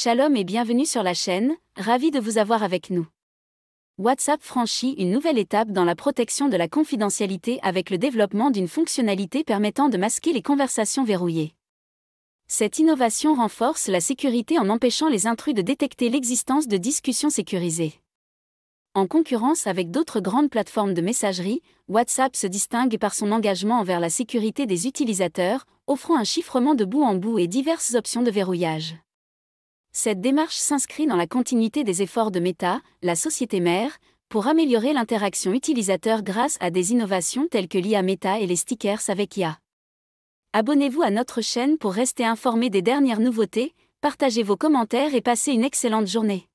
Shalom et bienvenue sur la chaîne, ravi de vous avoir avec nous. WhatsApp franchit une nouvelle étape dans la protection de la confidentialité avec le développement d'une fonctionnalité permettant de masquer les conversations verrouillées. Cette innovation renforce la sécurité en empêchant les intrus de détecter l'existence de discussions sécurisées. En concurrence avec d'autres grandes plateformes de messagerie, WhatsApp se distingue par son engagement envers la sécurité des utilisateurs, offrant un chiffrement de bout en bout et diverses options de verrouillage. Cette démarche s'inscrit dans la continuité des efforts de Meta, la société mère, pour améliorer l'interaction utilisateur grâce à des innovations telles que l'IA Meta et les stickers avec IA. Abonnez-vous à notre chaîne pour rester informé des dernières nouveautés, partagez vos commentaires et passez une excellente journée.